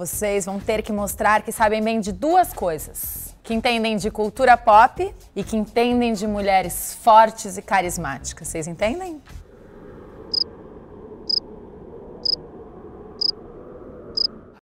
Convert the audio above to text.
Vocês vão ter que mostrar que sabem bem de duas coisas: que entendem de cultura pop e que entendem de mulheres fortes e carismáticas. Vocês entendem?